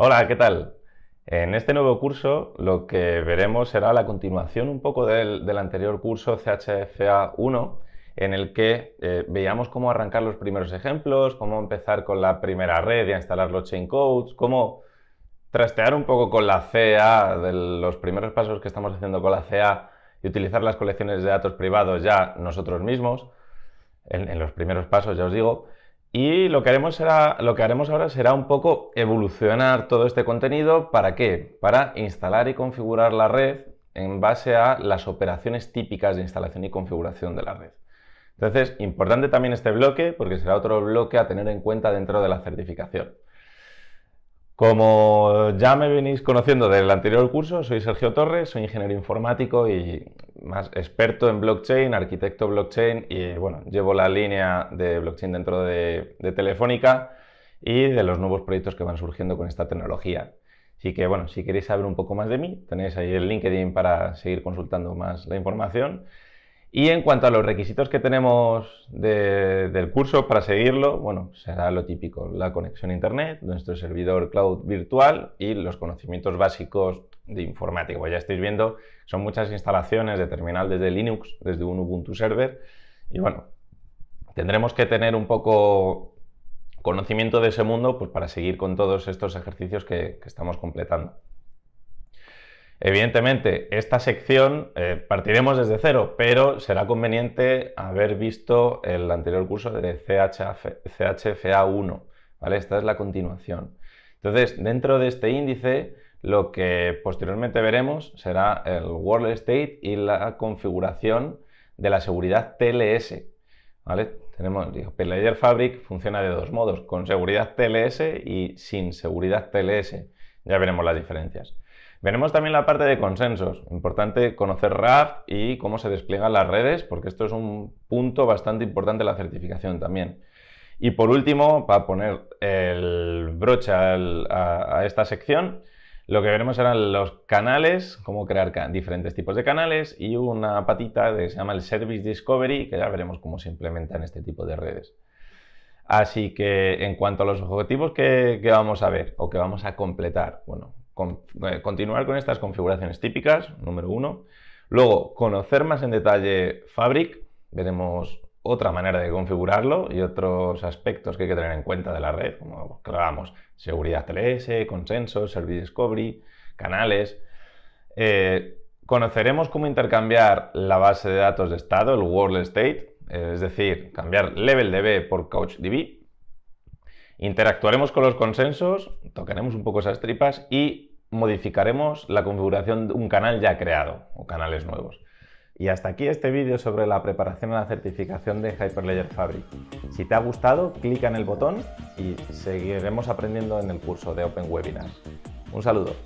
Hola, ¿qué tal? En este nuevo curso lo que veremos será la continuación un poco del, anterior curso CHFA 1 en el que eh, veíamos cómo arrancar los primeros ejemplos, cómo empezar con la primera red y a instalar los chain codes, cómo trastear un poco con la CA, de los primeros pasos que estamos haciendo con la CA y utilizar las colecciones de datos privados ya nosotros mismos, en los primeros pasos ya os digo, y lo que, haremos será, lo que haremos ahora será un poco evolucionar todo este contenido. ¿Para qué? Para instalar y configurar la red en base a las operaciones típicas de instalación y configuración de la red. Entonces, importante también este bloque porque será otro bloque a tener en cuenta dentro de la certificación. Como ya me venís conociendo del anterior curso, soy Sergio Torres, soy ingeniero informático y más experto en blockchain, arquitecto blockchain y bueno, llevo la línea de blockchain dentro de, Telefónica y de los nuevos proyectos que van surgiendo con esta tecnología. Así que bueno, si queréis saber un poco más de mí, tenéis ahí el LinkedIn para seguir consultando más la información y en cuanto a los requisitos que tenemos del curso para seguirlo, bueno, será lo típico, la conexión a Internet, nuestro servidor cloud virtual y los conocimientos básicos de informática. Pues ya estáis viendo, son muchas instalaciones de terminal desde Linux, desde un Ubuntu server. Y bueno, tendremos que tener un poco conocimiento de ese mundo pues, para seguir con todos estos ejercicios que estamos completando. Evidentemente, esta sección eh, partiremos desde cero, pero será conveniente haber visto el anterior curso de CHFA1. ¿vale? Esta es la continuación. Entonces, dentro de este índice, lo que posteriormente veremos será el World State y la configuración de la seguridad TLS. ¿vale? Tenemos, digo, Player Fabric funciona de dos modos, con seguridad TLS y sin seguridad TLS. Ya veremos las diferencias. Veremos también la parte de consensos. Importante conocer Raft y cómo se despliegan las redes, porque esto es un punto bastante importante en la certificación también. Y por último, para poner el broche a, esta sección, lo que veremos serán los canales, cómo crear diferentes tipos de canales y una patita que se llama el Service Discovery, que ya veremos cómo se implementa en este tipo de redes. Así que en cuanto a los objetivos que, que vamos a ver o que vamos a completar, bueno, eh, continuar con estas configuraciones típicas, número uno. Luego, conocer más en detalle Fabric, veremos otra manera de configurarlo y otros aspectos que hay que tener en cuenta de la red, como hablábamos, seguridad TLS, consensos, service discovery, canales. Eh, conoceremos cómo intercambiar la base de datos de estado, el World State, eh, es decir, cambiar LevelDB por CouchDB. Interactuaremos con los consensos, tocaremos un poco esas tripas y modificaremos la configuración de un canal ya creado o canales nuevos. Y hasta aquí este vídeo sobre la preparación a la certificación de Hyperledger Fabric. Si te ha gustado, clica en el botón y seguiremos aprendiendo en el curso de Open Webinar. Un saludo.